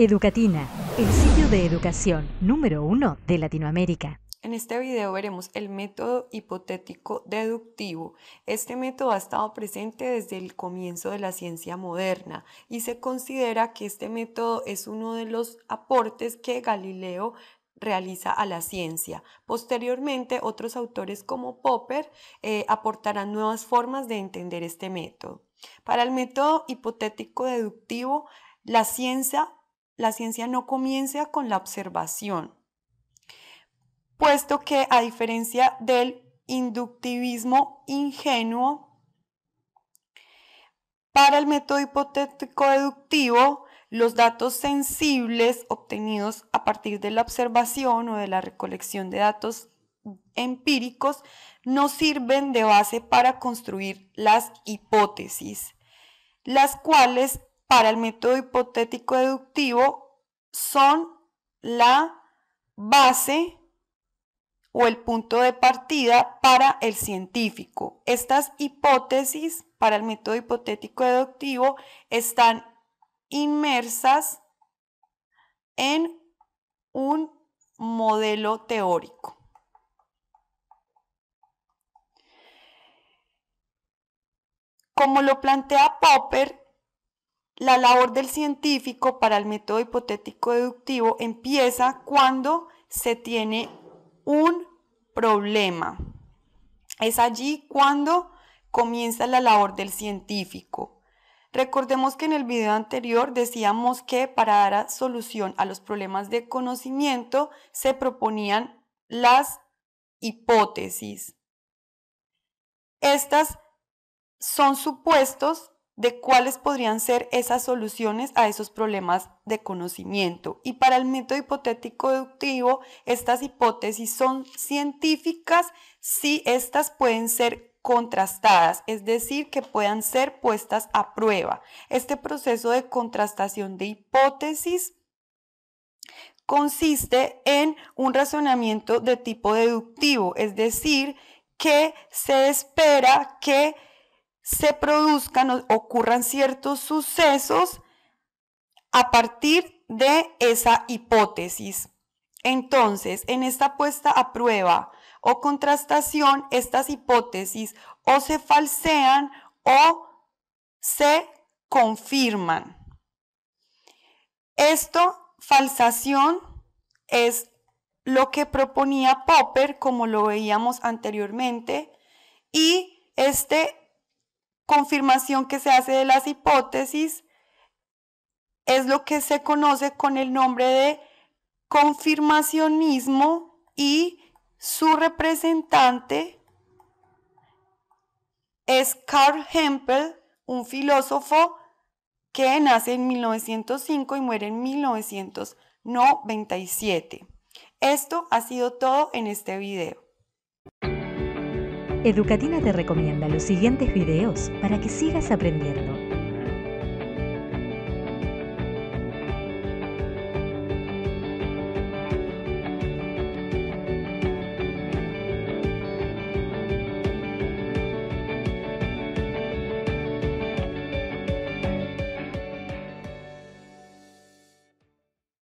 Educatina, el sitio de educación número uno de Latinoamérica. En este video veremos el método hipotético deductivo. Este método ha estado presente desde el comienzo de la ciencia moderna y se considera que este método es uno de los aportes que Galileo realiza a la ciencia. Posteriormente, otros autores como Popper eh, aportarán nuevas formas de entender este método. Para el método hipotético deductivo, la ciencia la ciencia no comienza con la observación, puesto que a diferencia del inductivismo ingenuo, para el método hipotético deductivo, los datos sensibles obtenidos a partir de la observación o de la recolección de datos empíricos no sirven de base para construir las hipótesis, las cuales para el método hipotético deductivo son la base o el punto de partida para el científico. Estas hipótesis para el método hipotético deductivo están inmersas en un modelo teórico. Como lo plantea Popper, la labor del científico para el método hipotético deductivo empieza cuando se tiene un problema. Es allí cuando comienza la labor del científico. Recordemos que en el video anterior decíamos que para dar solución a los problemas de conocimiento se proponían las hipótesis. Estas son supuestos de cuáles podrían ser esas soluciones a esos problemas de conocimiento. Y para el método hipotético deductivo, estas hipótesis son científicas si estas pueden ser contrastadas, es decir, que puedan ser puestas a prueba. Este proceso de contrastación de hipótesis consiste en un razonamiento de tipo deductivo, es decir, que se espera que se produzcan, o ocurran ciertos sucesos a partir de esa hipótesis. Entonces, en esta puesta a prueba o contrastación, estas hipótesis o se falsean o se confirman. Esto, falsación, es lo que proponía Popper, como lo veíamos anteriormente, y este confirmación que se hace de las hipótesis es lo que se conoce con el nombre de confirmacionismo y su representante es Karl Hempel, un filósofo que nace en 1905 y muere en 1997. Esto ha sido todo en este video. Educatina te recomienda los siguientes videos para que sigas aprendiendo.